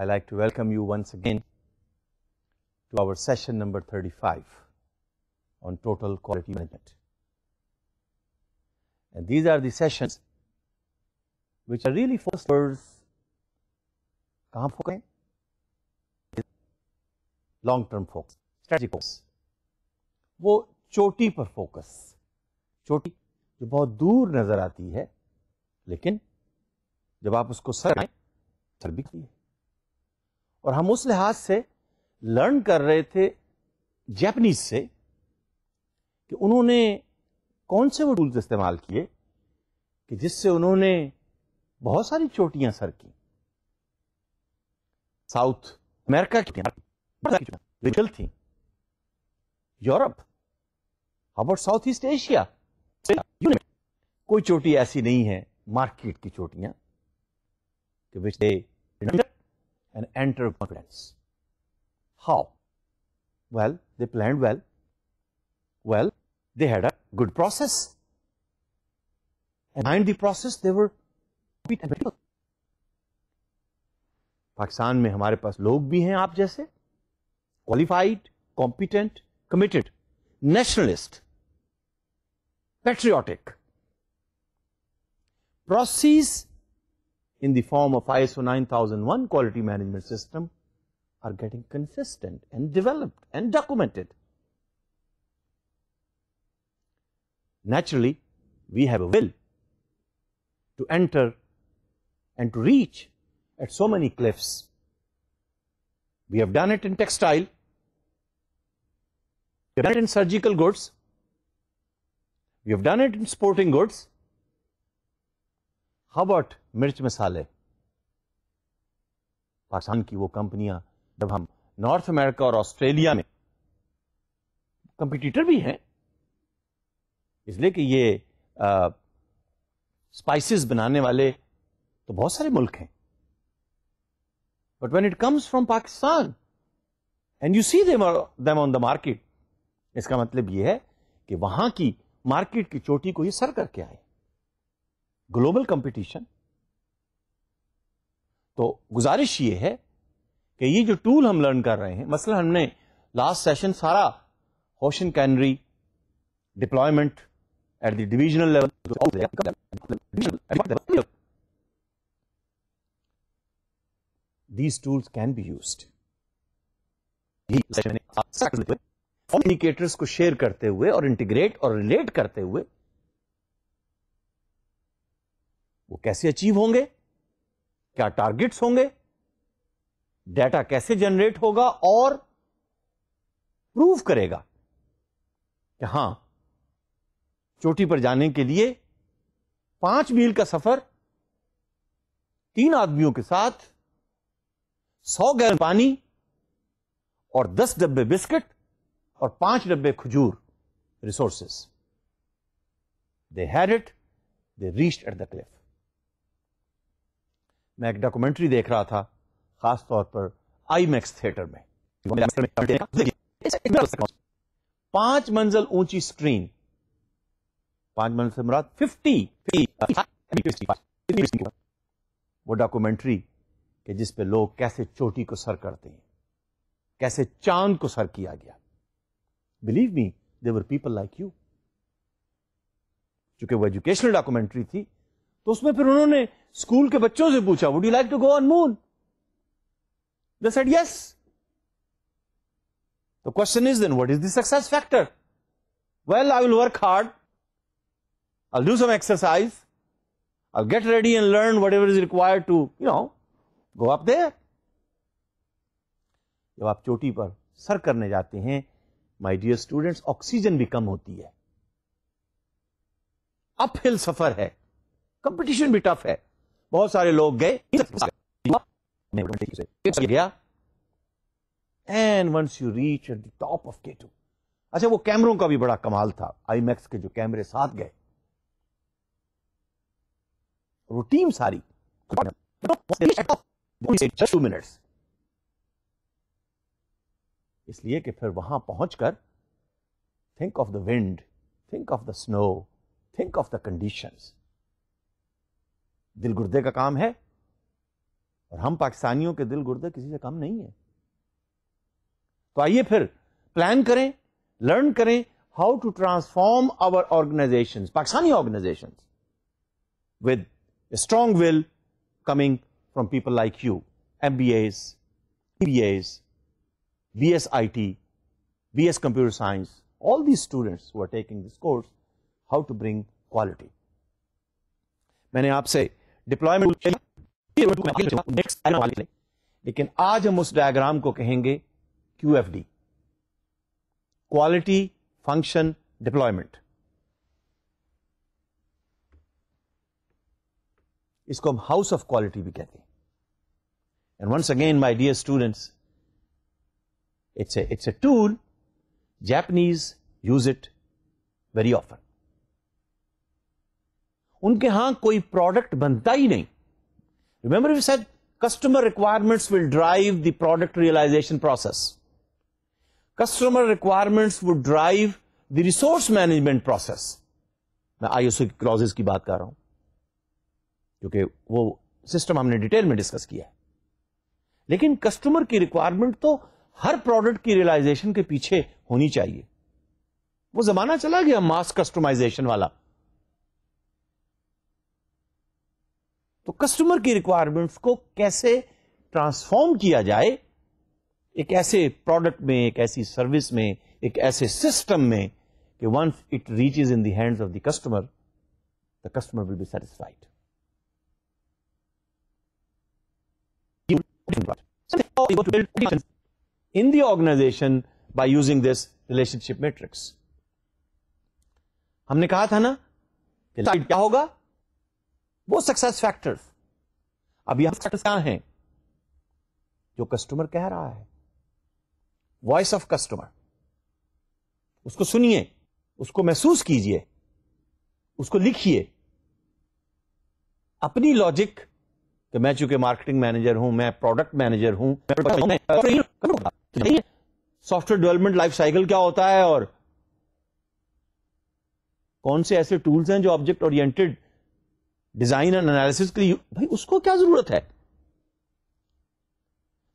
I'd like to welcome you once again to our session number 35 on total quality management. And these are the sessions which are really focused towards long long-term focus, strategic focus. वो चोटी पर focus चोटी जो बहुत दूर नजर आती है लेकिन जब आप उसको सर आए सर भी है और हम उस लिहाज से लर्न कर रहे थे जैपनीज से कि उन्होंने कौन से वो टूल्स इस्तेमाल किए कि जिससे उन्होंने बहुत सारी चोटियां सर की साउथ अमेरिका की रिजल थी Europe about south east Asia कोई चोटी ऐसी नहीं है मार्केट की चोटियां कि which they and enter confidence. How? Well, they planned well. Well, they had a good process. And behind the process, they were compete people. Pakistan mein humare paas log bhi hain Qualified, competent, committed, nationalist, patriotic. Process in the form of ISO 9001 quality management system are getting consistent and developed and documented. Naturally, we have a will to enter and to reach at so many cliffs. We have done it in textile, we have done it in surgical goods, we have done it in sporting goods, how मिर्च मसाले पाकिस्तान की वो कंपनियां जब हम north America और Australia में competitor भी हैं इसलिए कि ये आ, स्पाइसेस बनाने वाले तो बहुत सारे मुल्क हैं but when it comes from Pakistan and you see them them on the market इसका मतलब यह है कि वहां की मार्केट की चोटी को ये सर करके आए ग्लोबल कंपटीशन तो गुजारिश ये है कि ये जो टूल हम लर्न कर रहे हैं मसलन हमने लास्ट सेशन सारा होशन canary deployment at the divisional level these tools can be used. indicators को शेयर करते हुए और इंटीग्रेट और रिलेट करते हुए वो कैसे अचीव होंगे क्या टारगेट्स होंगे डेटा कैसे जनरेट होगा और प्रूव करेगा कि हां चोटी पर जाने के लिए पांच मील का सफर तीन आदमियों के साथ सौ गैलन पानी और दस डब्बे बिस्किट और पांच डब्बे खजूर resources they had it they reached at the cliff मैं एक डॉक्यूमेंट्री देख रहा था खास तौर पर आई मैक्स थिएटर में पांच मंजिल ऊंची स्क्रीन पांच मंजिल से मुराद फिफ्टी वो डॉक्यूमेंट्री कि जिस पे लोग कैसे चोटी को सर करते हैं कैसे चांद को सर किया गया believe me there people like you चूंकि वो एजुकेशनल डॉक्यूमेंट्री थी तो उसमें फिर उन्होंने स्कूल के बच्चों से पूछा would you like to go on moon they said yes The question is then, what is the success factor? Well, I will work hard. I'll do some exercise. I'll get ready and learn whatever is required to, you know, go up there. जब आप चोटी पर sir करने जाते हैं my dear students oxygen भी कम होती है अपहिल सफर है कंपटीशन भी टफ है बहुत सारे लोग गए गया and once you reach at the top of K two अच्छा वो कैमरों का भी बड़ा कमाल था आई मैक्स के जो कैमरे साथ गए वो टीम सारी टू मिनट्स इसलिए कि फिर वहां पहुंचकर think of the wind think of the snow think of the conditions दिल गुर्दे का काम है और हम पाकिस्तानियों के दिल गुर्दे किसी से कम नहीं है तो आइए फिर प्लान करें लर्न करें how to transform our organization Pakistani organization with strong will coming from people like you M B S B S B S I T B S computer science all the students who are taking this course how to bring quality मैंने आपसे deployment next लेकिन आज हम उस diagram को कहेंगे Q F D quality function deployment इसको हम हाउस ऑफ क्वालिटी भी कहते हैं and once again my dear students it's a it's a tool Japanese use it very often उनके यहां कोई प्रोडक्ट बनता ही नहीं remember you said customer requirements will drive the product realization process. Customer requirements would drive the resource management process. मैं ISO की clauses की बात कर रहा हूं क्योंकि वो सिस्टम हमने डिटेल में डिस्कस किया है लेकिन कस्टमर की रिक्वायरमेंट तो हर प्रोडक्ट की रियलाइजेशन के पीछे होनी चाहिए वो जमाना चला गया मास कस्टमाइजेशन वाला तो कस्टमर की रिक्वायरमेंट्स को कैसे ट्रांसफॉर्म किया जाए एक ऐसे प्रोडक्ट में एक ऐसी सर्विस में एक ऐसे सिस्टम में कि once it reaches in the hands of the customer the customer will be satisfied in the organization by using this relationship matrix हमने कहा था ना कि क्या होगा वो सक्सेस फैक्टर्स अब यहां फैक्टर्स क्या हैं जो कस्टमर कह रहा है वॉइस ऑफ कस्टमर उसको सुनिए उसको महसूस कीजिए उसको लिखिए अपनी लॉजिक तो मैं चूंकि मार्केटिंग मैनेजर हूं मैं प्रोडक्ट मैनेजर हूं सॉफ्टवेयर डेवलपमेंट लाइफ साइकिल क्या होता है और कौन से ऐसे टूल्स हैं जो object oriented design and analysis के लिए भाई उसको क्या जरूरत है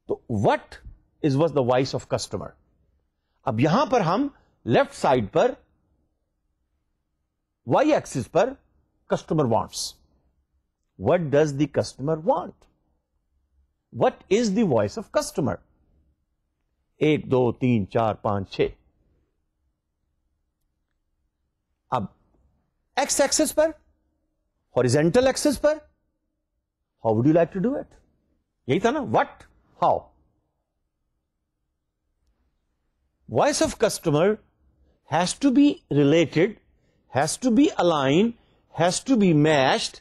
तो what is was the voice of customer अब यहां पर हम लेफ्ट साइड पर वाई एक्सिस पर customer wants what does the customer want what is the voice of customer एक दो तीन चार पांच छ अब एक्स एक्सिस पर हॉरिजेंटल एक्सिस पर how would you like to do it यही था ना what how voice of customer has to be related has to be align has to be mashed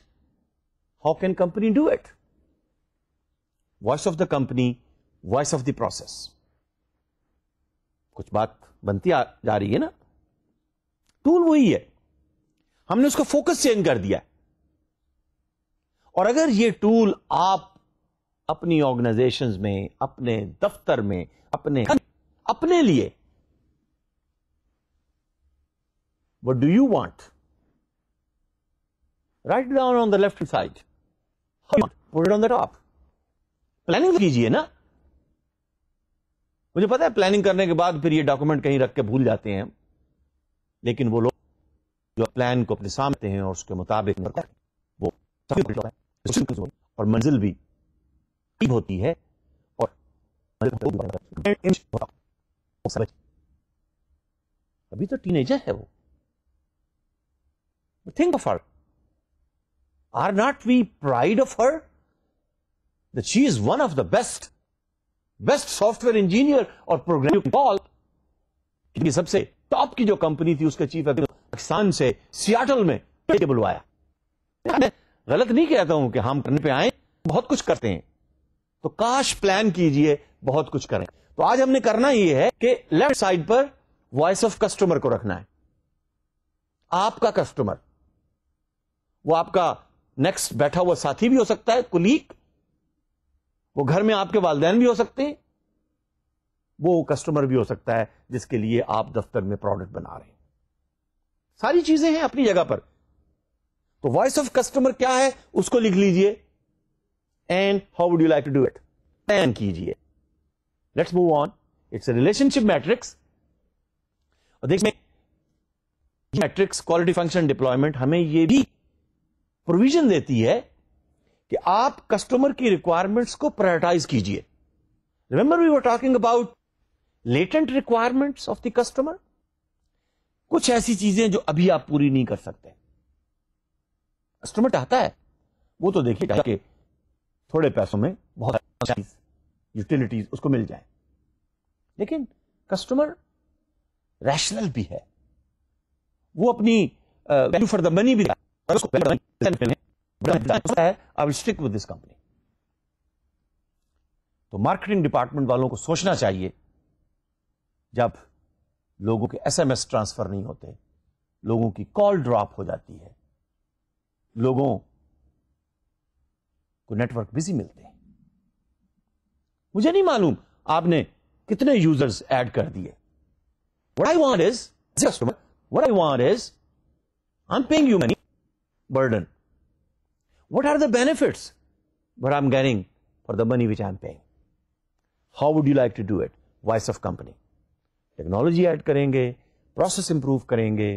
how can company do it voice of the company voice of the process कुछ बात बनती आ, जा रही है ना टूल वही है हमने उसका फोकस चेंज कर दिया है और अगर ये टूल आप अपनी ऑर्गेनाइजेशन में अपने दफ्तर में अपने अपने लिए what do you want write down on the left side put on the top planning कीजिए ना मुझे पता है प्लानिंग करने के बाद फिर ये डॉक्यूमेंट कहीं रख के भूल जाते हैं लेकिन वो लोग जो प्लान को अपने सामने हैं और उसके मुताबिक वो और मंजिल भी होती है और अभी तो टीनेजर है वो think of her are not we proud of her the she is one of the best best software engineer और प्रोग्राम कॉल क्योंकि सबसे टॉप की जो कंपनी थी उसके चीफ तो पाकिस्तान से सियाटल में बुलवाया गलत नहीं कहता हूं कि हम टर्न पे आए बहुत कुछ करते हैं तो काश प्लान कीजिए बहुत कुछ करें तो आज हमने करना यह है कि लेफ्ट साइड पर वॉइस ऑफ कस्टमर को रखना है आपका कस्टमर वो आपका नेक्स्ट बैठा हुआ साथी भी हो सकता है कुलीग वो घर में आपके वालदेन भी हो सकते हैं वो कस्टमर भी हो सकता है जिसके लिए आप दफ्तर में प्रोडक्ट बना रहे हैं सारी चीजें हैं अपनी जगह पर तो वॉइस ऑफ कस्टमर क्या है उसको लिख लीजिए and how would you like to do it and कीजिए let's move on it's a relationship matrix और देखिए मैट्रिक्स क्वालिटी फंक्शन डिप्लॉयमेंट हमें यह भी प्रोविजन देती है कि आप कस्टमर की रिक्वायरमेंट्स को प्रायोरिटाइज कीजिए remember we were talking about latent requirements of the customer कुछ ऐसी चीजें जो अभी आप पूरी नहीं कर सकते कस्टमर चाहता है वो तो देखिए जाके थोड़े पैसों में बहुत यूटिलिटीज उसको मिल जाए लेकिन कस्टमर रैशनल भी है वो अपनी वैल्यू फॉर द मनी भी आई विद दिस कंपनी तो मार्केटिंग डिपार्टमेंट वालों को सोचना चाहिए जब लोगों के एसएमएस ट्रांसफर नहीं होते लोगों की कॉल ड्रॉप हो जाती है लोगों को नेटवर्क बिजी मिलते हैं मुझे नहीं मालूम आपने कितने यूजर्स ऐड कर दिए what I want is customer what I want is I am paying you money are the benefits what I am gaining for the money which I am paying how would you like to do it voice of company technology add करेंगे process improve करेंगे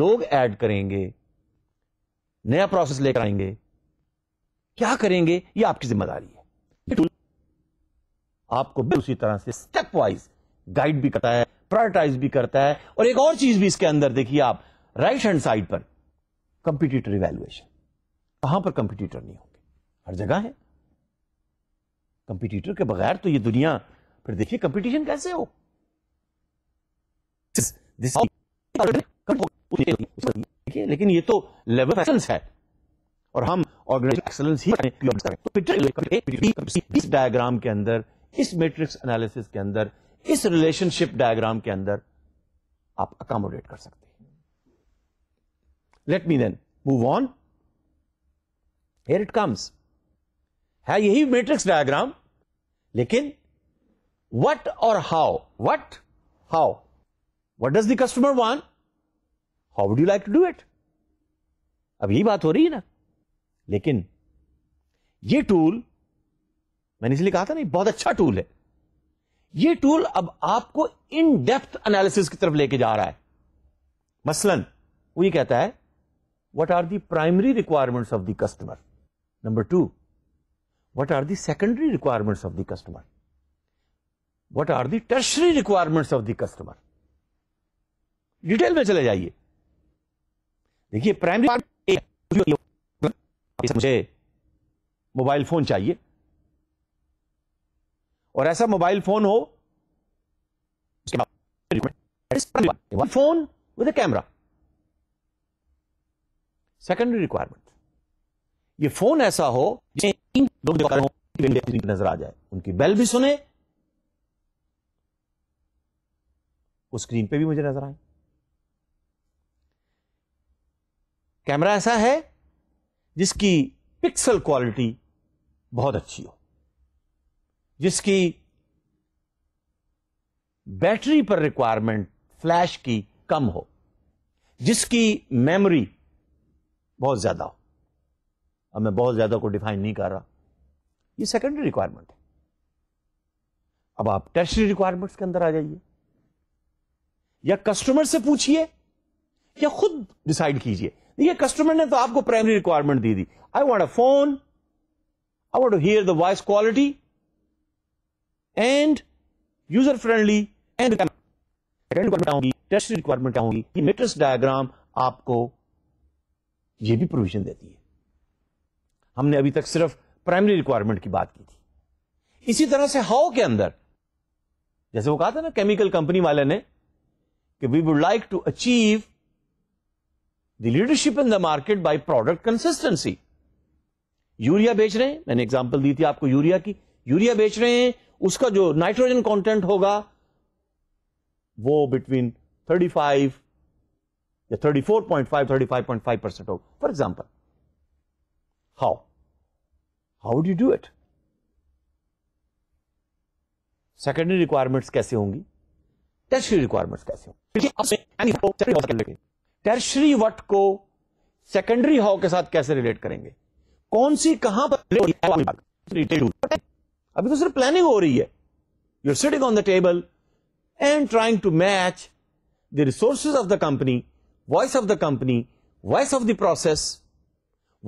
लोग add करेंगे नया process लेकर आएंगे क्या करेंगे ये आपकी जिम्मेदारी है टूल आपको बिल्कुल उसी तरह से स्टेप वाइज गाइड भी करता है प्रायोरिटाइज भी करता है और एक और चीज भी इसके अंदर देखिए आप राइट हैंड साइड पर कंपिटिटर इवेल्युएशन कहां पर कंपिटिटर नहीं होंगे हर जगह है कंपिटिटर के बगैर तो ये दुनिया फिर देखिए कंपटीशन कैसे हो दिस देखिए लेकिन ये तो लेवल एक्सलेंस है और हम ऑर्गेनाइजेशन ही तो इस डायग्राम के अंदर इस मैट्रिक्स एनालिसिस के अंदर इस रिलेशनशिप डायग्राम के अंदर आप अकोमोडेट कर सकते हैं let me then move on here it comes है यही मैट्रिक्स डायग्राम लेकिन वट और how what how what does the customer want how would you like to do it अब यही बात हो रही है ना लेकिन ये टूल मैंने इसलिए कहा था नहीं बहुत अच्छा टूल है ये टूल अब आपको इन डेप्थ एनालिसिस की तरफ लेके जा रहा है मसलन वो ये कहता है what are the primary requirements of the customer number 2 what are the secondary requirements of the customer what are the tertiary requirements of the customer detail में चले जाइए देखिए प्राइमरी मुझे मोबाइल फोन चाहिए और ऐसा मोबाइल फोन हो phone with a camera secondary requirement ये फोन ऐसा हो जिसमें लोग नजर आ जाए उनकी बेल भी सुने उस स्क्रीन पे भी मुझे नजर आए कैमरा ऐसा है जिसकी पिक्सल क्वालिटी बहुत अच्छी हो जिसकी बैटरी पर रिक्वायरमेंट फ्लैश की कम हो जिसकी मेमोरी बहुत ज्यादा हो अब मैं बहुत ज्यादा को डिफाइन नहीं कर रहा ये सेकेंडरी रिक्वायरमेंट है अब आप टेस्टरी रिक्वायरमेंट्स के अंदर आ जाइए या कस्टमर से पूछिए या खुद डिसाइड कीजिए देखिए कस्टमर ने तो आपको प्राइमरी रिक्वायरमेंट दी दी I want a phone I want to hear the voice quality and user friendly and test requirement होगी ये मेट्रिक्स डायग्राम आपको ये भी प्रोविजन देती है हमने अभी तक सिर्फ प्राइमरी रिक्वायरमेंट की बात की थी इसी तरह से हाउ के अंदर जैसे वो कहा था ना केमिकल कंपनी वाले ने कि we would like to achieve the leadership in the market by product consistency. Urea बेच रहे हैं मैंने एग्जाम्पल दी थी आपको यूरिया की यूरिया बेच रहे हैं उसका जो नाइट्रोजन कंटेंट होगा वो बिटवीन 35 या 34.5 35.5 परसेंट होगा for example how how do do it secondary requirements कैसे होंगी टर्शरी रिक्वायरमेंट्स कैसे होंगी टर्शरी वट को सेकेंडरी हाव के साथ कैसे रिलेट करेंगे कौन सी कहां पर अभी तो सिर्फ प्लानिंग हो रही है you're sitting on the table and trying to match the resources of the company voice of the company voice of the process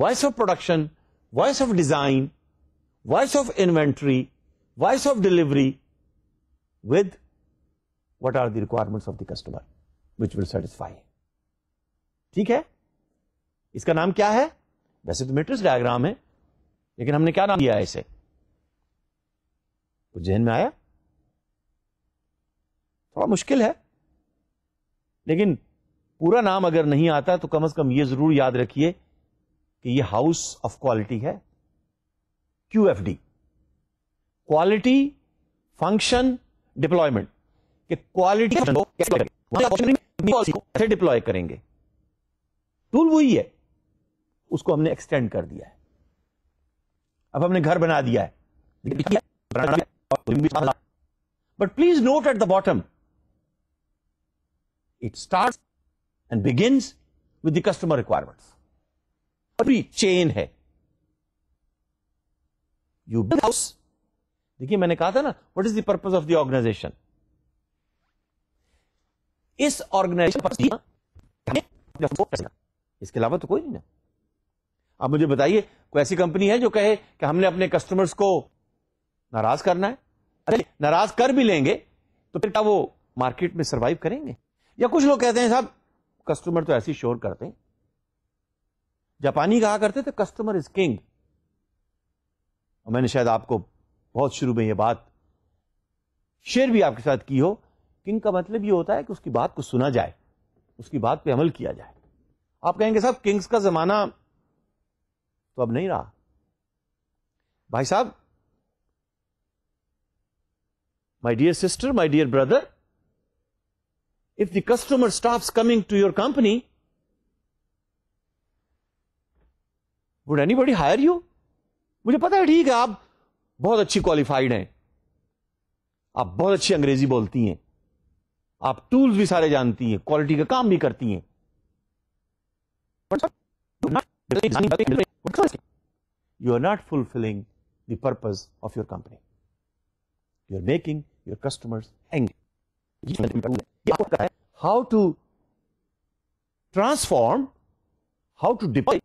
voice of production voice of design voice of inventory voice of delivery with what are the requirements of the customer which will satisfy him. ठीक है इसका नाम क्या है वैसे तो matrix diagram है लेकिन हमने क्या नाम दिया है इसे कुछ जहन में आया थोड़ा मुश्किल है लेकिन पूरा नाम अगर नहीं आता तो कम से कम यह जरूर याद रखिए कि यह हाउस ऑफ क्वालिटी है Q F D quality function deployment quality deploy करेंगे टूल वही है उसको हमने एक्सटेंड कर दिया है अब हमने घर बना दिया है but please note at the bottom it start and begins with the customer requirement पूरी चेन है यू बिल्ड हाउस देखिए मैंने कहा था ना what is the purpose of the organization इस ऑर्गेनाइजेशन पर इसके अलावा तो कोई नहीं ना आप मुझे बताइए कोई ऐसी कंपनी है जो कहे कि हमने अपने कस्टमर्स को नाराज करना है अरे नाराज कर भी लेंगे तो फिर क्या वो मार्केट में सर्वाइव करेंगे या कुछ लोग कहते हैं साहब कस्टमर तो ऐसी शोर करते हैं जापानी कहा करते थे कस्टमर इज किंग और मैंने शायद आपको बहुत शुरू में यह बात शेयर भी आपके साथ की हो किंग का मतलब यह होता है कि उसकी बात को सुना जाए उसकी बात पर अमल किया जाए आप कहेंगे साहब किंग्स का जमाना तो अब नहीं रहा भाई साहब my dear sister, my dear brother, if the staff coming to your company would anybody hire you मुझे पता है ठीक है आप बहुत अच्छी क्वालिफाइड हैं आप बहुत अच्छी अंग्रेजी बोलती हैं आप टूल्स भी सारे जानती हैं क्वालिटी का काम भी करती हैं You are not fulfilling the purpose of your company. You are making your customers angry. How to transform, how to deploy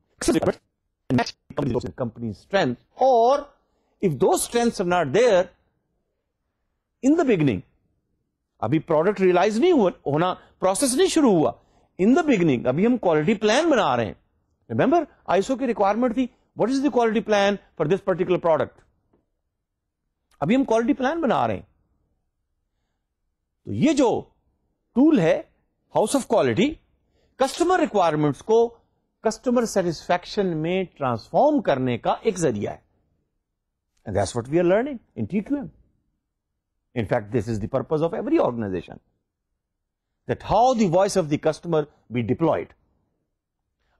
and match the company's strength, or if those strengths are not there in the beginning, अभी product realised नहीं हुआ होना process नहीं शुरू हुआ in the beginning अभी हम quality plan बना रहे हैं रिमेंबर आईसो की रिक्वायरमेंट थी what is the quality plan for this particular product अभी हम क्वालिटी प्लान बना रहे हैं तो ये जो टूल है house of quality customer requirements को कस्टमर सेटिस्फेक्शन में ट्रांसफॉर्म करने का एक जरिया है and that's what we are learning in TQM In fact, this is the purpose of every organization. that how the voice of the customer be deployed.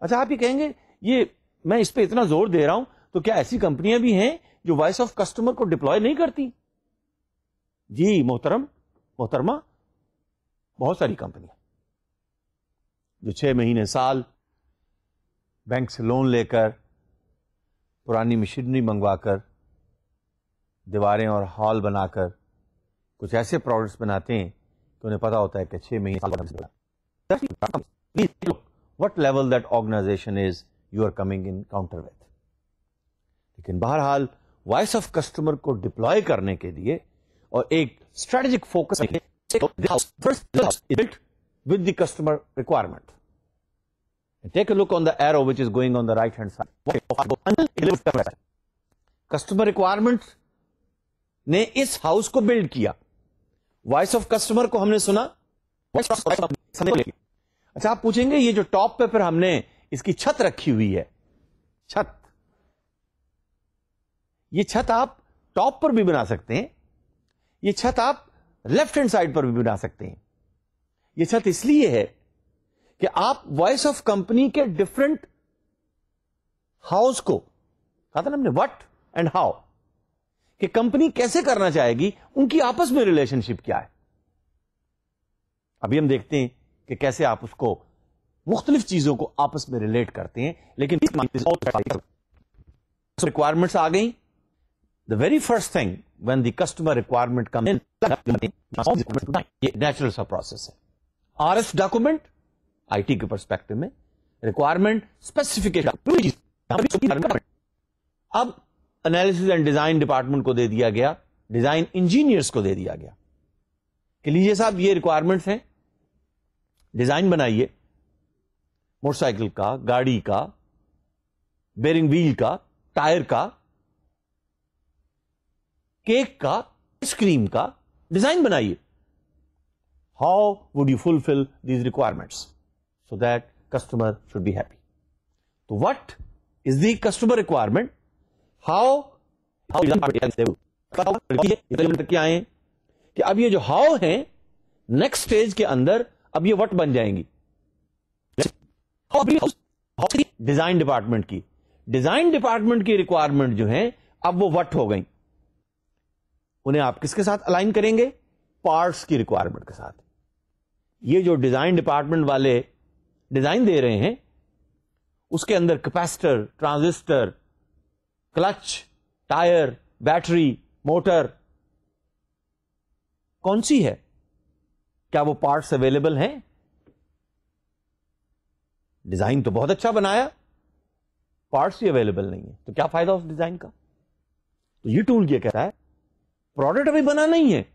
अच्छा आप ये कहेंगे ये मैं इस पर इतना जोर दे रहा हूं तो क्या ऐसी कंपनियां भी हैं जो वॉइस ऑफ कस्टमर को डिप्लॉय नहीं करती जी मोहतरम मोहतरमा बहुत सारी कंपनियां जो छह महीने साल बैंक से लोन लेकर पुरानी मशीनरी मंगवाकर दीवारें और हॉल बनाकर कुछ ऐसे प्रोडक्ट्स बनाते हैं कि उन्हें पता होता है कि छह महीने what level that organization is you are coming in counter with लेकिन बहरहाल वॉइस ऑफ कस्टमर को डिप्लॉय करने के लिए और एक strategic focus with the customer requirement And take look on the the arrow which is going on the right hand side. ने इस हाउस को बिल्ड किया वॉइस ऑफ कस्टमर को हमने सुना अच्छा आप पूछेंगे ये जो टॉप पे फिर हमने इसकी छत रखी हुई है छत ये छत आप टॉप पर भी बना सकते हैं ये छत आप लेफ्ट हैंड साइड पर भी बना सकते हैं ये छत इसलिए है कि आप वॉइस ऑफ कंपनी के डिफरेंट हाउस को कहा था ना हमने वट एंड हाउ कि कंपनी कैसे करना चाहेगी उनकी आपस में रिलेशनशिप क्या है अभी हम देखते हैं कि कैसे आप उसको मुख्तलिफ चीजों को आपस में रिलेट करते हैं लेकिन रिक्वायरमेंट्स आ गई the very first thing when the customer requirement come in ये नेचुरल सा प्रोसेस है आरएस डॉक्यूमेंट आईटी के परस्पेक्टिव में रिक्वायरमेंट स्पेसिफिकेशन अब एनालिसिस एंड डिजाइन डिपार्टमेंट को दे दिया गया डिजाइन इंजीनियर्स को दे दिया गया कि लीजिए साहब ये रिक्वायरमेंट्स हैं डिजाइन बनाइए मोटरसाइकिल का गाड़ी का बेरिंग व्हील का टायर का केक का आइसक्रीम का डिजाइन बनाइए how would you fulfil these requirements so that customer should be happy. So तो what is the customer requirement? How how तक आए कि अब ये जो हाउ है नेक्स्ट स्टेज के अंदर अब ये वट बन जाएंगी डिजाइन डिपार्टमेंट की डिजाइन डिपार्टमेंट की रिक्वायरमेंट जो है अब वो वट हो गई उन्हें आप किसके साथ अलाइन करेंगे पार्ट्स की रिक्वायरमेंट के साथ ये जो डिजाइन डिपार्टमेंट वाले डिजाइन दे रहे हैं उसके अंदर capacitor transistor clutch tyre battery motor कौन सी है क्या वो पार्ट्स अवेलेबल हैं डिजाइन तो बहुत अच्छा बनाया पार्ट्स भी अवेलेबल नहीं है तो क्या फायदा उस डिजाइन का तो ये टूल ये कह रहा है प्रोडक्ट अभी बना नहीं है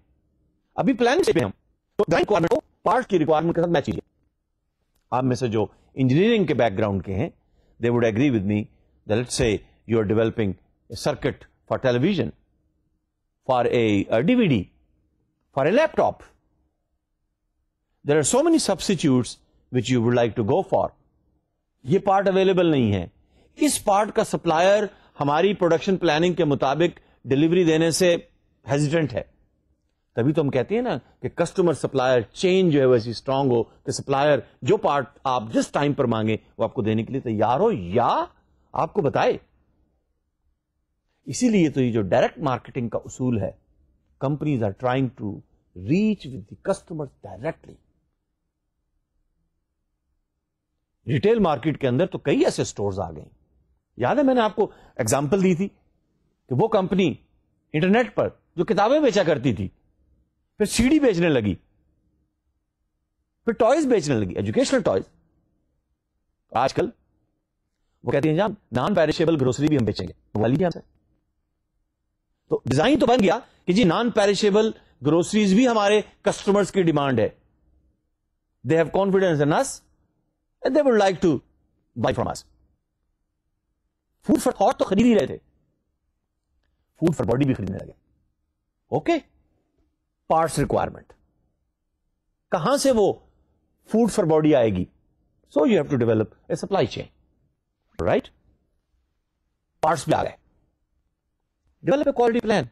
अभी प्लान से हम तो रिक्वायरमेंट को पार्ट की रिक्वायरमेंट के साथ मैच कीजिए आप में से जो इंजीनियरिंग के बैकग्राउंड के हैं they would agree with me that से you are developing a circuit for television, for a, a DVD, for a laptop. There are so many substitutes which you would like to go for. ये part available नहीं है इस part का supplier हमारी production planning के मुताबिक delivery देने से हेजिडेंट है तभी तो हम कहते हैं ना कि कस्टमर सप्लायर चेन जो है वैसी स्ट्रांग हो कि सप्लायर जो पार्ट आप जिस टाइम पर मांगे वो आपको देने के लिए तैयार हो या आपको बताए इसीलिए तो ये जो डायरेक्ट मार्केटिंग का उसूल है companies are trying to reach with customer directly retail market के अंदर तो कई ऐसे स्टोर्स आ गए याद है मैंने आपको एग्जाम्पल दी थी कि वो कंपनी इंटरनेट पर जो किताबें बेचा करती थी फिर सीडी बेचने लगी फिर टॉयज बेचने लगी एजुकेशनल टॉयज आजकल वो कहती है जान नॉन पैरिशेबल ग्रोसरी भी हम बेचेंगे वाली भी तो डिजाइन तो बन गया कि जी नॉन पैरिशेबल ग्रोसरीज भी हमारे कस्टमर्स की डिमांड है they have confidence in us and they would like to buy from us food for thought तो खरीद ही रहे थे फूड फॉर बॉडी भी खरीदने लगे ओके पार्ट्स रिक्वायरमेंट कहां से वो फूड फॉर बॉडी आएगी so you have to develop a supply chain right parts भी आ गए develop a quality plan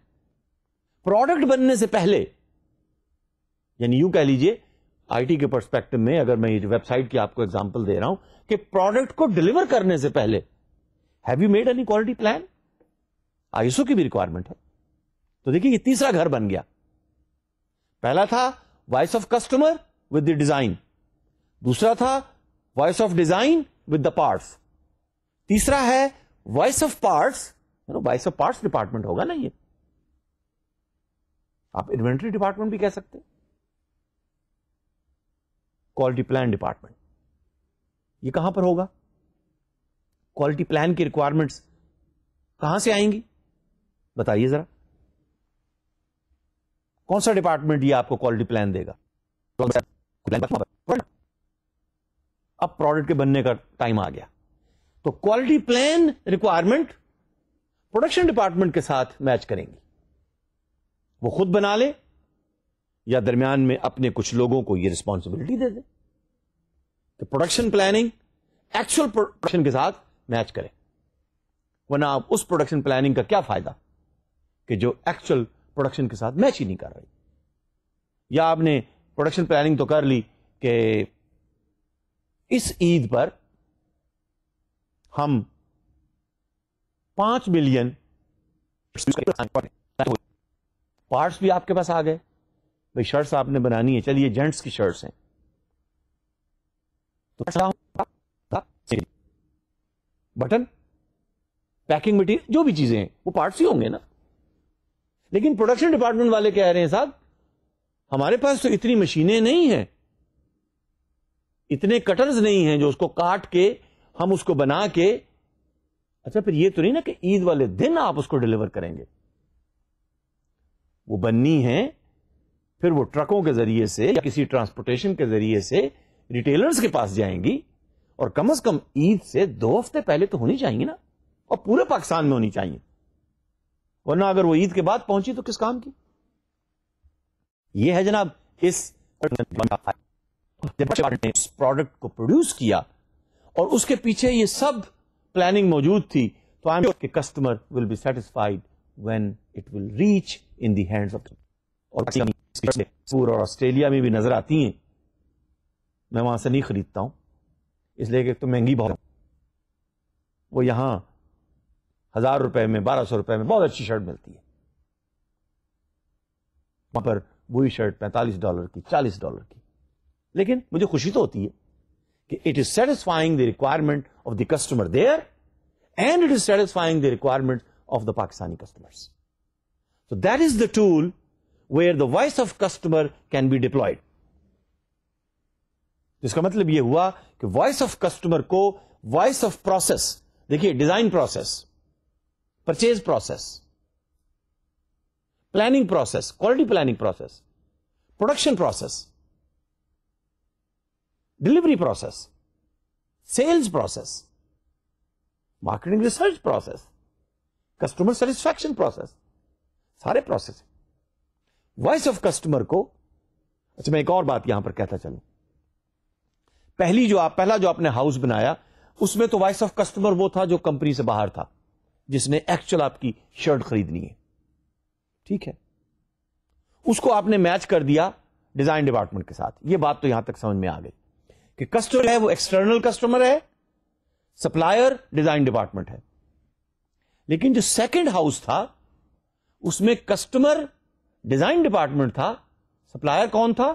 product बनने से पहले यानी यू कह लीजिए आईटी के परस्पेक्टिव में अगर मैं वेबसाइट की आपको एग्जाम्पल दे रहा हूं कि प्रोडक्ट को डिलीवर करने से पहले have you made any quality plan ISO की भी रिक्वायरमेंट है तो देखिए ये तीसरा घर बन गया पहला था voice of customer with the design दूसरा था voice of design with the parts तीसरा है voice of parts you voice of part department होगा ना ये आप इन्वेंट्री डिपार्टमेंट भी कह सकते हैं क्वालिटी प्लान डिपार्टमेंट ये कहां पर होगा क्वालिटी प्लान की रिक्वायरमेंट्स कहां से आएंगी बताइए जरा कौन सा डिपार्टमेंट ये आपको क्वालिटी प्लान देगा अब प्रोडक्ट के बनने का टाइम आ गया तो quality plan requirement production department के साथ मैच करेंगी वो खुद बना ले या दरमियान में अपने कुछ लोगों को ये रिस्पॉन्सिबिलिटी दे दे कि प्रोडक्शन प्लानिंग एक्चुअल प्रोडक्शन के साथ मैच करें वरना आप उस प्रोडक्शन प्लानिंग का क्या फायदा कि जो एक्चुअल प्रोडक्शन के साथ मैच ही नहीं कर रही या आपने प्रोडक्शन प्लानिंग तो कर ली कि इस ईद पर हम पांच बिलियन पार्ट्स भी आपके पास आ गए भाई शर्ट्स आपने बनानी है चलिए जेंट्स की शर्ट्स हैं तो बटन पैकिंग मटेरियल जो भी चीजें हैं वो पार्ट्स ही होंगे ना लेकिन प्रोडक्शन डिपार्टमेंट वाले कह रहे हैं साहब हमारे पास तो इतनी मशीनें नहीं हैं इतने कटर्स नहीं हैं जो उसको काट के हम उसको बना के अच्छा फिर ये तो नहीं ना कि ईद वाले दिन आप उसको डिलीवर करेंगे वो बननी है फिर वो ट्रकों के जरिए से या किसी ट्रांसपोर्टेशन के जरिए से रिटेलर्स के पास जाएंगी और कम से कम ईद से दो हफ्ते पहले तो होनी चाहिए ना और पूरे पाकिस्तान में होनी चाहिए वरना अगर वो ईद के बाद पहुंची तो किस काम की ये है जनाब इस प्रोडक्ट को प्रोड्यूस किया और उसके पीछे ये सब प्लानिंग मौजूद थी तो आई एम कि customer will be satisfied when it will reach in the hands of और सिंगापुर और ऑस्ट्रेलिया में भी नजर आती हैं मैं वहां से नहीं खरीदता हूं इसलिए कि तो महंगी बहुत वो यहां हजार रुपए में बारह सौ रुपए में बहुत अच्छी शर्ट मिलती है वहां पर वही शर्ट पैंतालीस डॉलर की चालीस डॉलर की लेकिन मुझे खुशी तो होती है it is satisfying the requirement of the customer there and it is satisfying the requirement of the Pakistani customers. So that is the tool where the voice of customer can be deployed. इसका मतलब यह हुआ कि voice of customer को voice of process देखिए design process purchase process planning process quality planning process production process delivery process, sales process, marketing research process, customer satisfaction process, सारे process. Voice of customer को अच्छा मैं एक और बात यहां पर कहता चलूं पहली जो आप पहला जो आपने हाउस बनाया उसमें तो वॉइस ऑफ कस्टमर वो था जो कंपनी से बाहर था जिसने एक्चुअल आपकी शर्ट खरीदनी है ठीक है उसको आपने मैच कर दिया डिजाइन डिपार्टमेंट के साथ ये बात तो यहां तक समझ में आ गई कि कस्टमर है वो एक्सटर्नल कस्टमर है सप्लायर डिजाइन डिपार्टमेंट है लेकिन जो सेकंड हाउस था उसमें कस्टमर डिजाइन डिपार्टमेंट था सप्लायर कौन था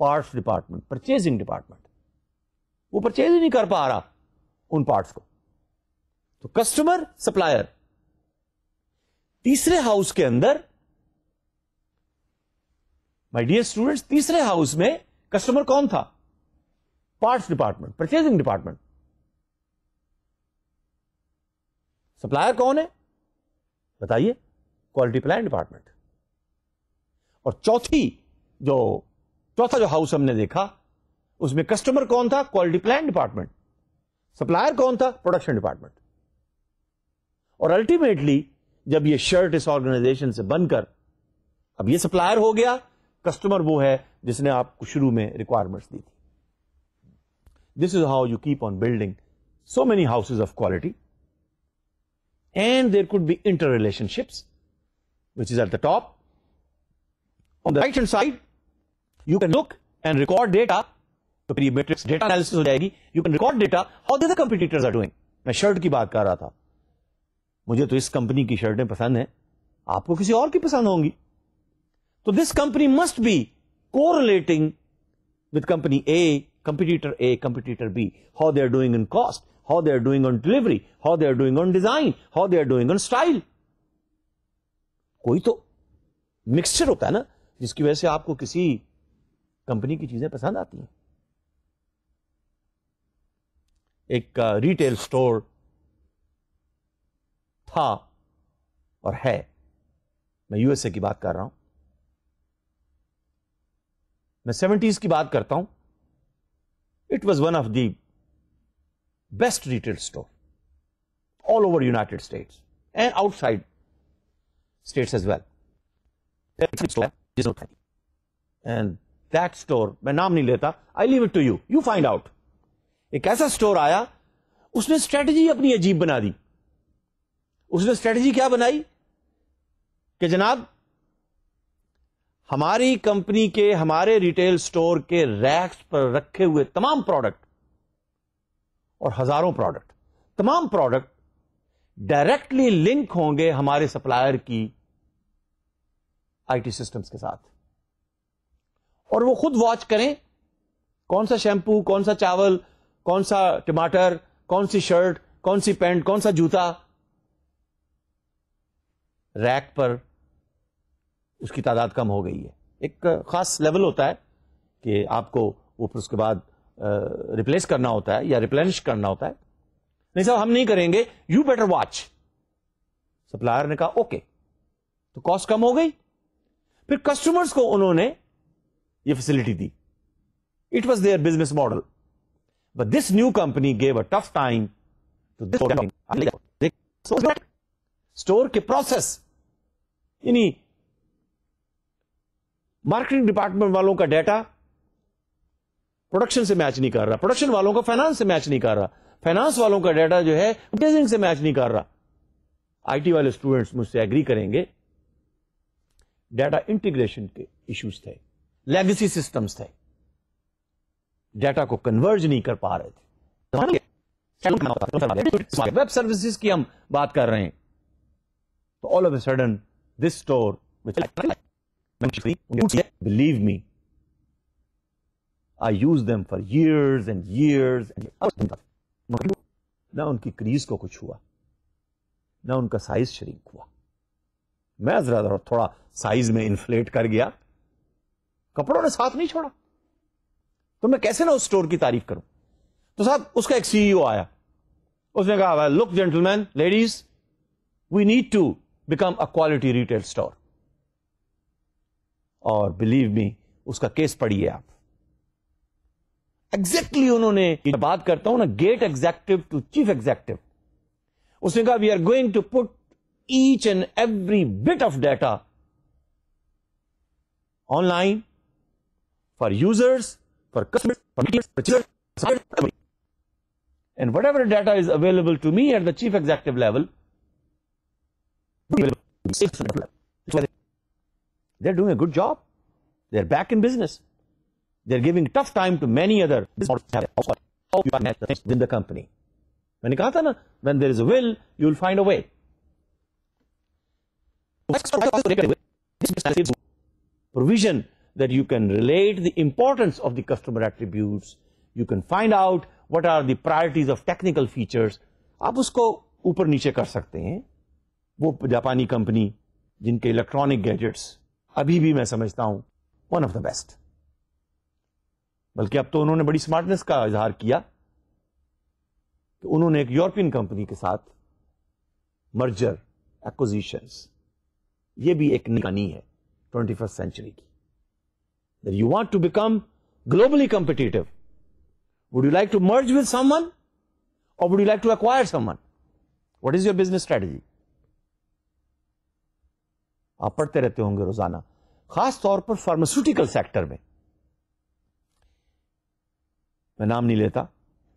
पार्ट्स डिपार्टमेंट परचेजिंग डिपार्टमेंट वो परचेज ही नहीं कर पा रहा उन पार्ट्स को तो कस्टमर सप्लायर तीसरे हाउस के अंदर माय डियर स्टूडेंट्स तीसरे हाउस में कस्टमर कौन था parts department, purchasing department. Supplier कौन है बताइए क्वालिटी प्लान डिपार्टमेंट और चौथी जो चौथा जो हाउस हमने देखा उसमें कस्टमर कौन था क्वालिटी प्लान डिपार्टमेंट सप्लायर कौन था प्रोडक्शन डिपार्टमेंट और अल्टीमेटली जब ये शर्ट इस ऑर्गेनाइजेशन से बनकर अब ये सप्लायर हो गया कस्टमर वो है जिसने आपको शुरू में रिक्वायरमेंट्स दी थी This is how you keep on building so many houses of quality. And there could be interrelationships, which is at the top. On the right hand side, you can look and record data. तो फिर matrix data analysis हो जाएगी you can record data how the competitors are doing मैं shirt की बात कर रहा था मुझे तो इस कंपनी की शर्टें पसंद हैं आपको किसी और की पसंद होंगी तो this company must be correlating with company A competitor A, competitor B, how they are doing in cost, how they are doing on delivery, how they are doing on design, how they are doing on style. कोई तो mixture होता है ना जिसकी वजह से आपको किसी कंपनी की चीजें पसंद आती हैं एक रिटेल स्टोर था और है मैं यूएसए की बात कर रहा हूं मैं सेवेंटीज की बात करता हूं It was one of the best retail store all over United States and outside states as well. And that store, मैं नाम नहीं लेता, I leave it to you, you find out. एक ऐसा स्टोर आया, उसने स्ट्रेटजी अपनी अजीब बना दी. उसने स्ट्रेटजी क्या बनाई? कि जनाब हमारी कंपनी के हमारे रिटेल स्टोर के रैक्स पर रखे हुए तमाम प्रोडक्ट और हजारों प्रोडक्ट तमाम प्रोडक्ट डायरेक्टली लिंक होंगे हमारे सप्लायर की आईटी सिस्टम्स के साथ और वो खुद वॉच करें कौन सा शैंपू कौन सा चावल कौन सा टमाटर कौन सी शर्ट कौन सी पैंट कौन सा जूता रैक पर उसकी तादाद कम हो गई है एक ख़ास लेवल होता है कि आपको वो फिर उसके बाद रिप्लेस करना होता है या रिप्लेनिश करना होता है नहीं साहब तो हम नहीं करेंगे यू बेटर वॉच सप्लायर ने कहा ओके तो कॉस्ट कम हो गई फिर कस्टमर्स को उन्होंने ये फैसिलिटी दी it was their business model but this new company gave a tough time to this store के प्रोसेस यानी मार्केटिंग डिपार्टमेंट वालों का डाटा प्रोडक्शन से मैच नहीं कर रहा प्रोडक्शन वालों का फाइनेंस से मैच नहीं कर रहा फाइनेंस वालों का डाटा जो है एडवर्टाइजिंग से मैच नहीं कर रहा आईटी वाले स्टूडेंट्स मुझसे एग्री करेंगे डाटा इंटीग्रेशन के इश्यूज थे लेगेसी सिस्टम्स थे डाटा को कन्वर्ज नहीं कर पा रहे थे वेब सर्विसेज की हम बात कर रहे हैं तो all of a sudden this store magically believe me I use them for years and years and ना उनकी क्रीज को कुछ हुआ ना उनका साइज श्रिंक हुआ मैं जरा थोड़ा साइज में इन्फ्लेट कर गया कपड़ों ने साथ नहीं छोड़ा तो मैं कैसे ना उस स्टोर की तारीफ करूं तो साहब उसका एक सीईओ आया उसने कहा look gentleman ladies we need to become a quality retail store और बिलीव मी उसका केस पढ़िए आप एग्जैक्टली exactly उन्होंने बात करता हूं ना gate executive to chief executive उसने कहा we are going to put each and every bit of data online for users for customers and whatever data is available to me at the chief executive level They're doing a good job. They're back in business. They're giving tough time to many other businesses within the company. मैंने कहा था when there is a will, you will find a way. Provision that you can relate the importance of the customer attributes. You can find out what are the priorities of technical features. आप उसको ऊपर नीचे कर सकते हैं वो जापानी company जिनके इलेक्ट्रॉनिक गैजेट्स अभी भी मैं समझता हूं वन ऑफ द बेस्ट बल्कि अब तो उन्होंने बड़ी स्मार्टनेस का इजहार किया कि उन्होंने एक यूरोपियन कंपनी के साथ मर्जर एक्विजिशन ये भी एक निकानी है ट्वेंटी फर्स्ट सेंचुरी की you want to become globally competitive would you like to merge with someone और would you like to acquire someone what is your business strategy आप पढ़ते रहते होंगे रोजाना खास तौर पर फार्मास्यूटिकल सेक्टर में मैं नाम नहीं लेता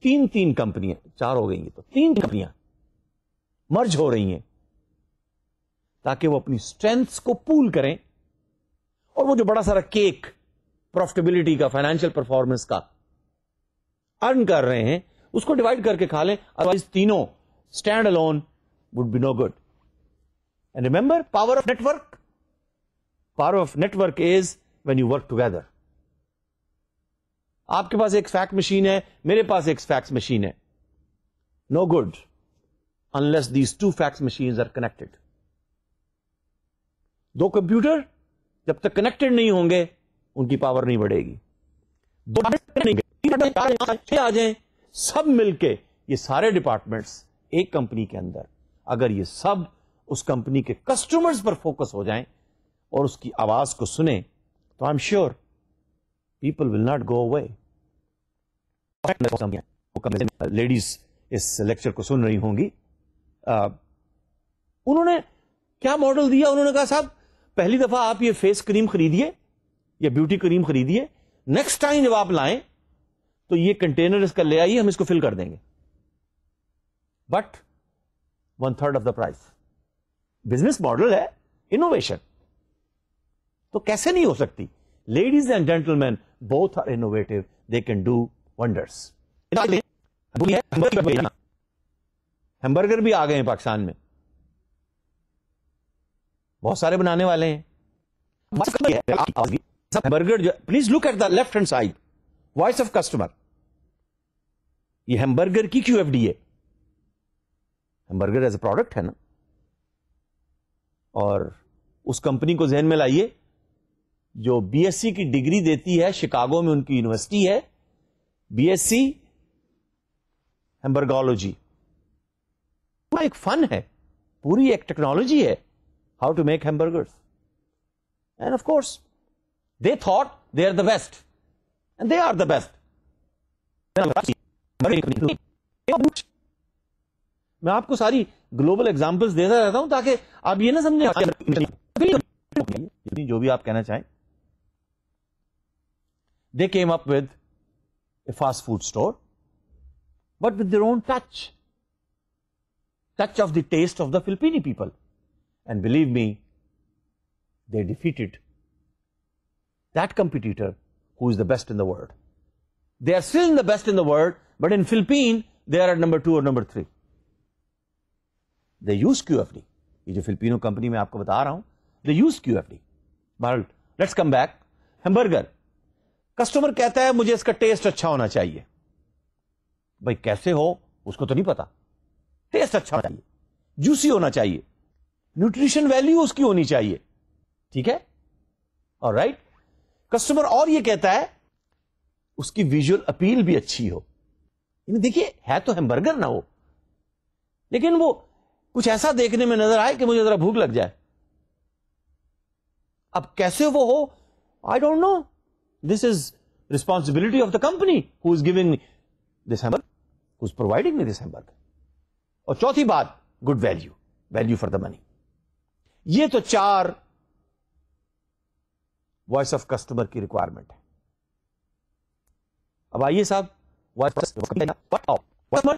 तीन तीन कंपनियां चार हो गई तो तीन कंपनियां मर्ज हो रही हैं ताकि वो अपनी स्ट्रेंथ्स को पूल करें और वो जो बड़ा सारा केक प्रॉफिटेबिलिटी का फाइनेंशियल परफॉर्मेंस का अर्न कर रहे हैं उसको डिवाइड करके खा लें अदरवाइज तीनों stand alone would be no good And remember, power of network. Power of network is when you work together. आपके पास एक फैक्स मशीन है मेरे पास एक फैक्स मशीन है no good unless these two fax machine are connected दो computer जब तक कनेक्टेड नहीं होंगे उनकी पावर नहीं बढ़ेगी दो छह आ जाए सब मिलके ये सारे डिपार्टमेंट्स एक कंपनी के अंदर अगर ये सब उस कंपनी के कस्टमर्स पर फोकस हो जाएं और उसकी आवाज को सुने तो I am sure people will not go away ladies इस लेक्चर को सुन रही होंगी आ, उन्होंने क्या मॉडल दिया उन्होंने कहा साहब पहली दफा आप ये फेस क्रीम खरीदिए या ब्यूटी क्रीम खरीदिए नेक्स्ट टाइम जब आप लाएं तो ये कंटेनर इसका ले आइए हम इसको फिल कर देंगे but one third of the price business model है इनोवेशन तो कैसे नहीं हो सकती ladies and gentleman both are innovative they can do wonders hamburger भी आ गए हैं पाकिस्तान में बहुत सारे बनाने वाले हैं बर्गर जो please look at the left hand side voice of customer ये हैमबर्गर की क्यू एफ डी है हैमबर्गर एज अ प्रोडक्ट है ना और उस कंपनी को जहन में लाइए जो बीएससी e की डिग्री देती है शिकागो में उनकी यूनिवर्सिटी है बी बीएससी हेम्बर्गोलॉजी पूरा एक फन है पूरी एक टेक्नोलॉजी है how to make hamburgers and of course course they thought they are the best and they are the best मैं आपको सारी ग्लोबल एग्जाम्पल्स देता रहता हूं ताकि आप ये ना समझे जो भी आप कहना चाहें they came up with a fast food store but with their own touch touch of the taste of the Filipino people and believe me they defeated that competitor who is the best in the world they are still in the best in the world, but in Philippines, they are at number two or number three. They use Q F D ये जो Filipino company में आपको बता रहा हूं they use Q F D बहरल let's come back hamburger customer कहता है मुझे इसका टेस्ट अच्छा होना चाहिए भाई कैसे हो उसको तो नहीं पता टेस्ट अच्छा होना चाहिए जूसी होना चाहिए न्यूट्रिशन वैल्यू उसकी होनी चाहिए ठीक है और राइट कस्टमर और ये कहता है उसकी विजुअल अपील भी अच्छी हो देखिए है तो हैमबर्गर ना हो लेकिन वो कुछ ऐसा देखने में नजर आए कि मुझे जरा भूख लग जाए अब कैसे वो हो I don't know this is responsibility of the company who is giving this hamburger who is providing me this और चौथी बात good value value for the money ये तो चार वॉइस ऑफ कस्टमर की रिक्वायरमेंट है अब आइए साहब voice of customer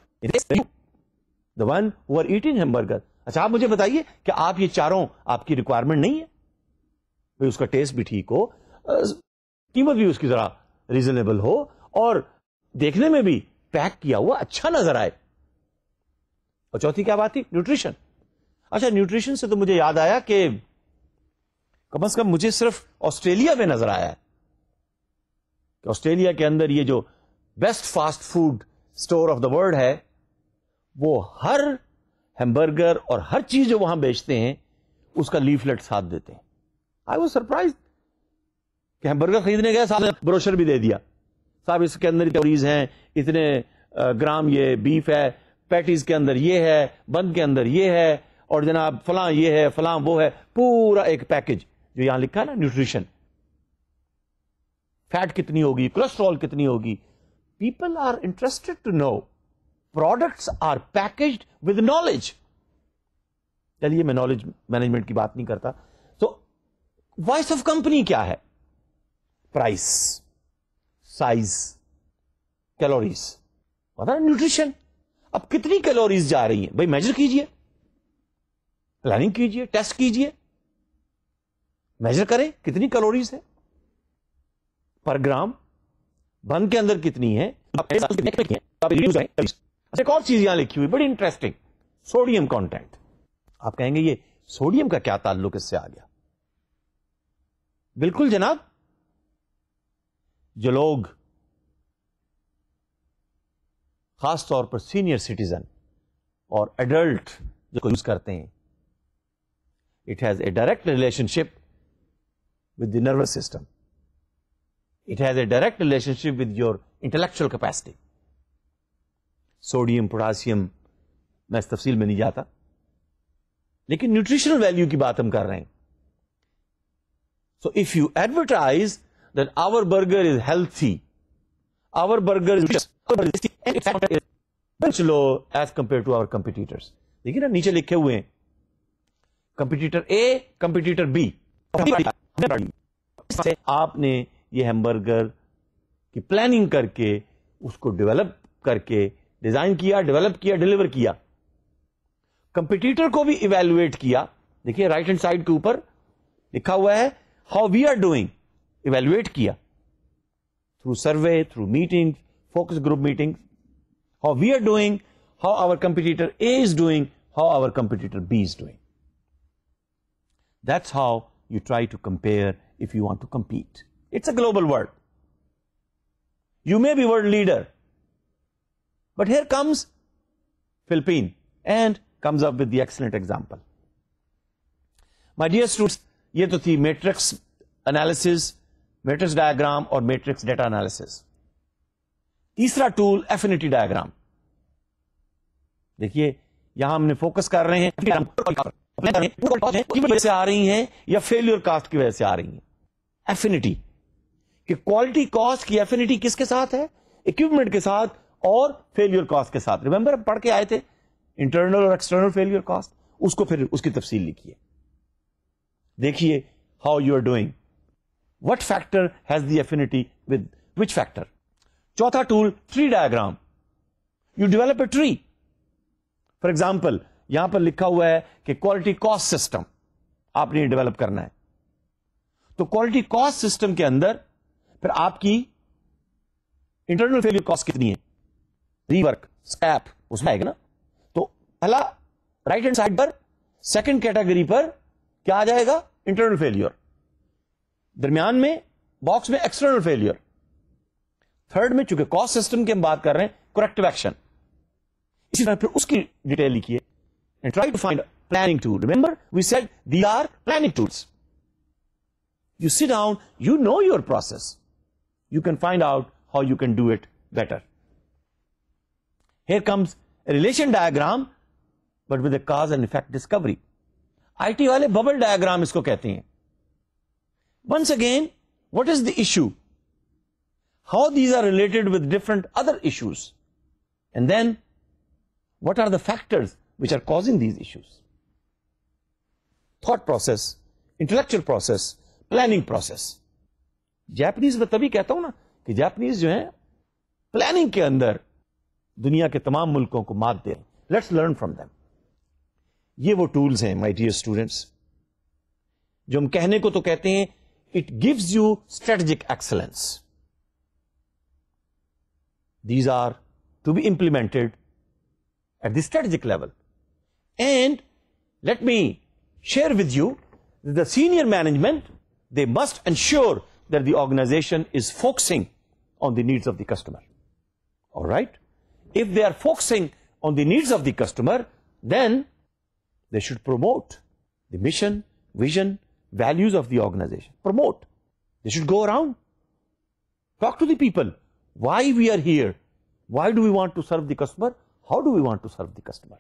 the one who are eating hamburger अच्छा आप मुझे बताइए कि आप ये चारों आपकी रिक्वायरमेंट नहीं है भाई उसका टेस्ट भी ठीक हो कीमत भी उसकी जरा रीजनेबल हो और देखने में भी पैक किया हुआ अच्छा नजर आए और चौथी क्या बात थी न्यूट्रिशन अच्छा न्यूट्रिशन से तो मुझे याद आया कि कम से कम मुझे सिर्फ ऑस्ट्रेलिया में नजर आया ऑस्ट्रेलिया के अंदर ये जो best fast food store of the world है वो हर हैमबर्गर और हर चीज जो वहां बेचते हैं उसका लीफलेट साथ देते हैं आई वो सरप्राइज कि हैमबर्गर खरीदने गए साथ ब्रोशर भी दे दिया साहब इसके अंदर कैलोरीज हैं इतने ग्राम ये बीफ है पैटीज के अंदर ये है बंद के अंदर ये है और जनाब फलां ये है फलां वो है पूरा एक पैकेज जो यहां लिखा है ना न्यूट्रिशन फैट कितनी होगी कोलेस्ट्रॉल कितनी होगी people are interested to know products are packaged with knowledge चलिए मैं नॉलेज मैनेजमेंट की बात नहीं करता तो वॉइस ऑफ कंपनी क्या है प्राइस साइज कैलोरीज न्यूट्रिशन अब कितनी कैलोरीज जा रही है भाई मेजर कीजिए प्लानिंग कीजिए टेस्ट कीजिए मेजर करें कितनी कैलोरीज है पर ग्राम बन के अंदर कितनी है तो अच्छा, एक और चीज यहां लिखी हुई बड़ी इंटरेस्टिंग सोडियम कंटेंट आप कहेंगे ये सोडियम का क्या ताल्लुक इससे आ गया बिल्कुल जनाब जो लोग खास तौर पर सीनियर सिटीजन और एडल्ट जो यूज करते हैं it has a direct relationship with the nervous system it has a direct relationship with your intellectual capacity sodium potassium मैं इस तफसील में नहीं जाता लेकिन न्यूट्रिशनल वैल्यू की बात हम कर रहे हैं so if you advertise that our burger is healthy our burger is low as compare to our competitors देखिए ना नीचे लिखे हुए हैं कंपिटिटर ए कंपिटिटर बी आपने ये हैमबर्गर की प्लानिंग करके उसको डेवलप करके डिजाइन किया डेवलप किया डिलीवर किया कंपिटिटर को भी इवेल्युएट किया देखिए राइट हैंड साइड के ऊपर लिखा हुआ है how we are doing evaluate किया through survey through meeting focus group meeting how we are doing how our competitor A is doing how our competitor B is doing that's how you try to compare if you want to compete it's a global world you may be world leader But here comes Philippine and comes up with the excellent example. My dear students, ये तो थी matrix analysis, matrix diagram और matrix data analysis. तीसरा tool affinity diagram देखिए यहां हमने focus कर रहे हैं की वजह से आ रही हैं या फेल्यूर कास्ट की वजह से आ रही हैं एफिनिटी कि क्वालिटी कॉस्ट की एफिनिटी किसके साथ है इक्विपमेंट के साथ और फेल्यूर कॉस्ट के साथ रिमेंबर पढ़ के आए थे इंटरनल और एक्सटर्नल फेल्यूर कॉस्ट उसको फिर उसकी तफसील लिखिए देखिए how you are doing what factor has the affinity with which factor चौथा tool tree diagram you develop a tree for example यहां पर लिखा हुआ है कि क्वालिटी कॉस्ट सिस्टम आपने डेवेलप करना है तो क्वालिटी कॉस्ट सिस्टम के अंदर फिर आपकी इंटरनल फेल्यूर कॉस्ट कितनी है रीवर्क स्कैप उसमें आएगा ना तो पहला राइट हैंड साइड पर सेकंड कैटेगरी पर क्या आ जाएगा इंटरनल फेलियर दरमियान में बॉक्स में एक्सटर्नल फेलियर थर्ड में चूंकि कॉस्ट सिस्टम की हम बात कर रहे हैं करेक्टिव एक्शन इसी तरह फिर उसकी डिटेल लिखिए and try to find planning tool remember we set the are planning tools you see down you know your process you can find out how you can do it better here comes a relation diagram but with a cause and effect discovery. IT wale bubble diagram isko kehti hain Once again, what is the issue? How these are related with different other issues? And then, what are the factors which are causing these issues? Thought process, intellectual process, planning process. Japanese میں تبھی کہتا ہوں نا کہ Japanese جو है planning کے اندر दुनिया के तमाम मुल्कों को मात दे लेट्स लर्न फ्रॉम दैम ये वो टूल्स हैं माई डियर स्टूडेंट्स जो हम कहने को तो कहते हैं it gives you strategic excellence these are to be implemented at the strategic level and let me share with you the senior management they must ensure that the organization is focusing on the needs of the customer. All right? if they are focusing on the needs of the customer, then they should promote the mission, vision, values of the organization. Promote. They should go around. Talk to the people. Why we are here? Why do we want to serve the customer? How do we want to serve the customer?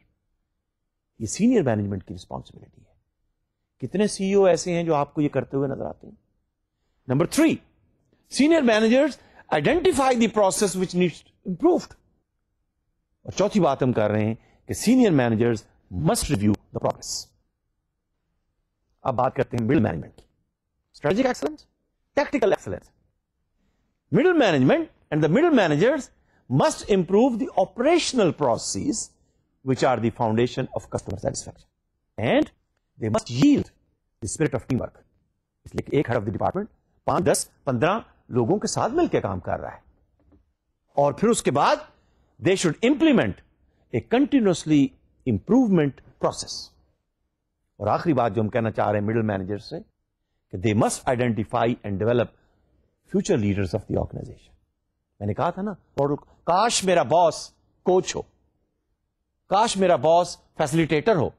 ये senior management की responsibility है कितने CEO ऐसे हैं जो आपको ये करते हुए नजर आते हैं number three senior managers identify the process which needs improved और चौथी बात हम कर रहे हैं कि senior managers must review the progress अब बात करते हैं मिडिल मैनेजमेंट की strategic excellence technical excellence middle management and the middle managers must improve the operational processes which are the foundation of customer satisfaction and they must yield the spirit of teamwork इसलिए एक head of the department पांच दस पंद्रह लोगों के साथ मिलकर काम कर रहा है और फिर उसके बाद they should implement a continuously improvement process. और आखिरी बात जो हम कहना चाह रहे हैं मिडिल मैनेजर से कि they must identify and develop future leaders of the organization मैंने कहा था ना मॉडल काश मेरा बॉस कोच हो काश मेरा बॉस फैसिलिटेटर हो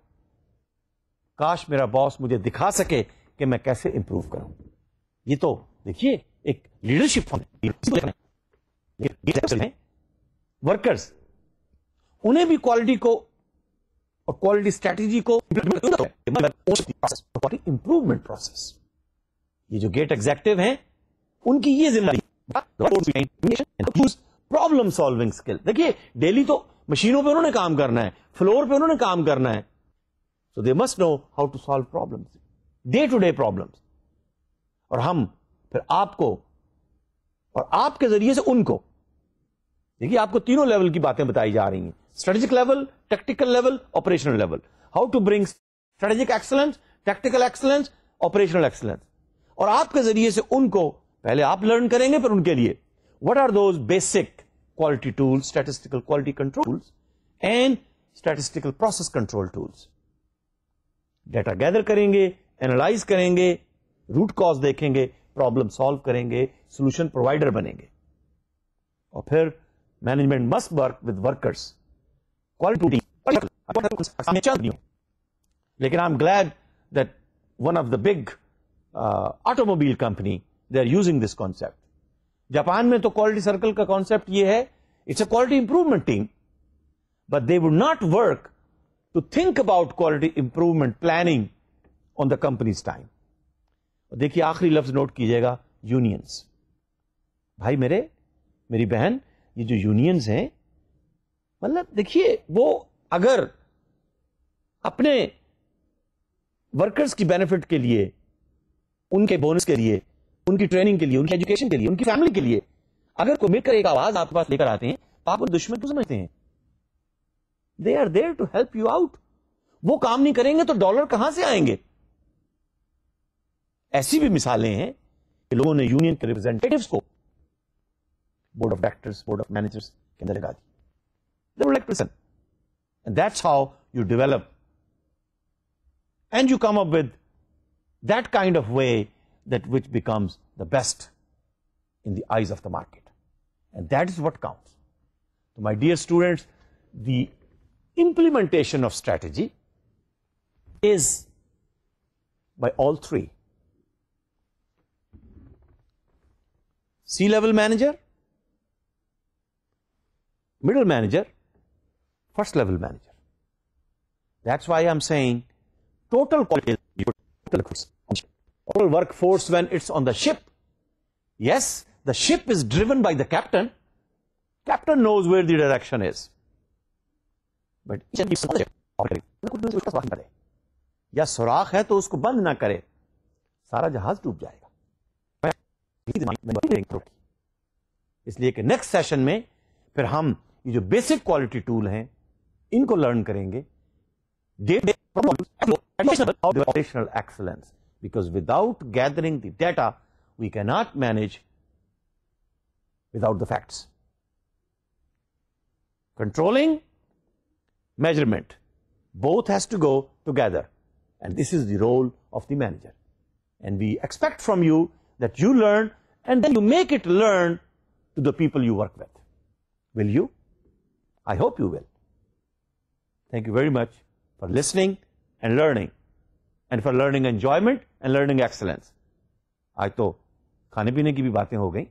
काश मेरा बॉस मुझे दिखा सके कि मैं कैसे इंप्रूव करूं ये तो देखिए एक लीडरशिप वर्कर्स उन्हें भी क्वालिटी को और क्वालिटी स्ट्रेटेजी को इंप्रूवमेंट प्रोसेस ये जो गेट एग्जेक्टिव हैं उनकी ये जिम्मेदारी प्रॉब्लम सॉल्विंग स्किल देखिए डेली तो मशीनों पे उन्होंने काम करना है फ्लोर पे उन्होंने काम करना है so they must know how to solve problem day to day problems और हम फिर आपको और आपके जरिए से उनको देखिए आपको तीनों लेवल की बातें बताई जा रही हैं strategic level tactical level operational level how to bring strategic excellence tactical excellence operational excellence और आपके जरिए से उनको पहले आप लर्न करेंगे फिर उनके लिए what are those basic quality tools statistical quality control and statistical process control tools data gather करेंगे एनालाइज करेंगे रूट कॉज देखेंगे प्रॉब्लम सॉल्व करेंगे सोल्यूशन प्रोवाइडर बनेंगे और फिर Management must work with workers. Quality लेकिन I am glad that one of the big automobile company they are using this concept Japan में तो क्वालिटी सर्कल का कॉन्सेप्ट ये है it's a quality improvement team but they would not work to think about quality improvement planning on the company's time देखिए आखिरी लफ्ज note कीजिएगा unions भाई मेरे मेरी बहन ये जो यूनियंस हैं मतलब देखिए वो अगर अपने वर्कर्स की बेनिफिट के लिए उनके बोनस के लिए उनकी ट्रेनिंग के लिए उनकी एजुकेशन के लिए उनकी फैमिली के लिए अगर कोई मिलकर एक आवाज आपके पास लेकर आते हैं तो आप उन दुश्मन को समझते हैं they are there to help you out वो काम नहीं करेंगे तो डॉलर कहां से आएंगे ऐसी भी मिसालें हैं कि लोगों ने यूनियन के रिप्रेजेंटेटिव को board of directors, board of managers के अंदर they were like prison. And that's how you develop. And you come up with that kind of way that which becomes the best in the eyes of the market. And that is what counts. So my dear students, the implementation of strategy is by all three. C-level manager, middle manager, first level manager. That's why I'm saying total quality total workforce when it's on the ship. Yes, the ship is driven by the captain. Captain knows where the direction is. But یا سوراخ ہے تو اس کو بند نہ کرے سارا جہاز ڈوب جائے گا اس لیے کہ نیکسٹ سیشن میں پھر ہم ये जो बेसिक क्वालिटी टूल हैं इनको लर्न करेंगे day day operational excellence because without gathering the data we cannot manage without the facts controlling measurement both has to go together and this is the role of the manager and we expect from you that you learn and then you make it learn to the people you work with will you I hope you will. Thank you very much for listening and learning and for learning enjoyment and learning excellence. आज तो खाने पीने की भी बातें हो गई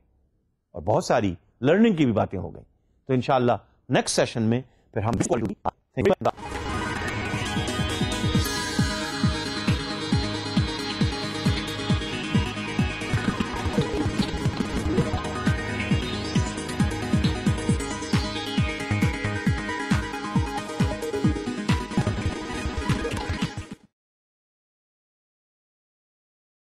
और बहुत सारी लर्निंग की भी बातें हो गई तो इन नेक्स्ट सेशन में फिर हम